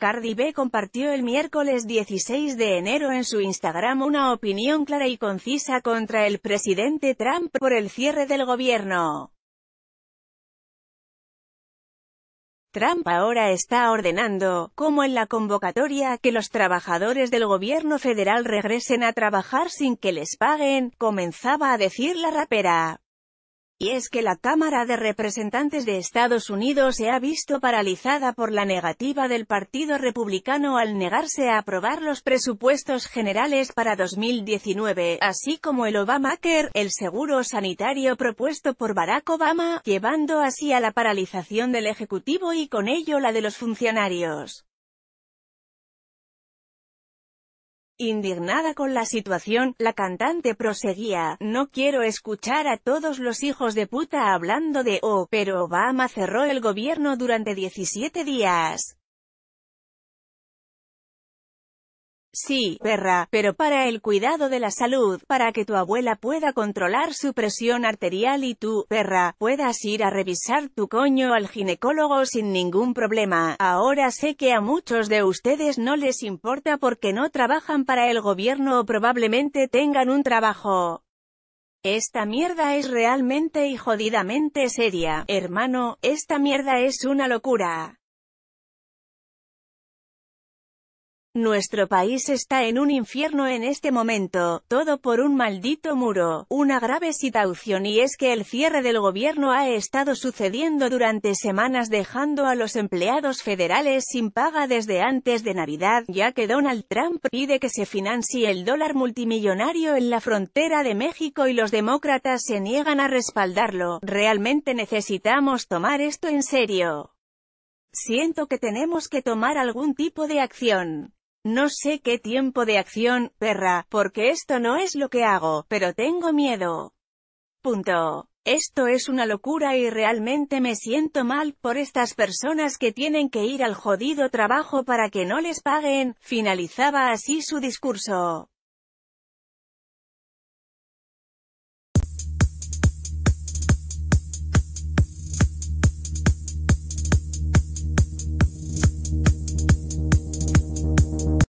Cardi B compartió el miércoles 16 de enero en su Instagram una opinión clara y concisa contra el presidente Trump por el cierre del gobierno. Trump ahora está ordenando, como en la convocatoria, que los trabajadores del gobierno federal regresen a trabajar sin que les paguen, comenzaba a decir la rapera. Y es que la Cámara de Representantes de Estados Unidos se ha visto paralizada por la negativa del Partido Republicano al negarse a aprobar los presupuestos generales para 2019, así como el Obamacare, el seguro sanitario propuesto por Barack Obama, llevando así a la paralización del Ejecutivo y con ello la de los funcionarios. Indignada con la situación, la cantante proseguía, no quiero escuchar a todos los hijos de puta hablando de «oh», pero Obama cerró el gobierno durante 17 días. Sí, perra, pero para el cuidado de la salud, para que tu abuela pueda controlar su presión arterial y tú, perra, puedas ir a revisar tu coño al ginecólogo sin ningún problema. Ahora sé que a muchos de ustedes no les importa porque no trabajan para el gobierno o probablemente tengan un trabajo. Esta mierda es realmente y jodidamente seria, hermano, esta mierda es una locura. Nuestro país está en un infierno en este momento, todo por un maldito muro, una grave situación y es que el cierre del gobierno ha estado sucediendo durante semanas dejando a los empleados federales sin paga desde antes de Navidad, ya que Donald Trump pide que se financie el dólar multimillonario en la frontera de México y los demócratas se niegan a respaldarlo, realmente necesitamos tomar esto en serio. Siento que tenemos que tomar algún tipo de acción. No sé qué tiempo de acción, perra, porque esto no es lo que hago, pero tengo miedo. Punto. Esto es una locura y realmente me siento mal por estas personas que tienen que ir al jodido trabajo para que no les paguen, finalizaba así su discurso.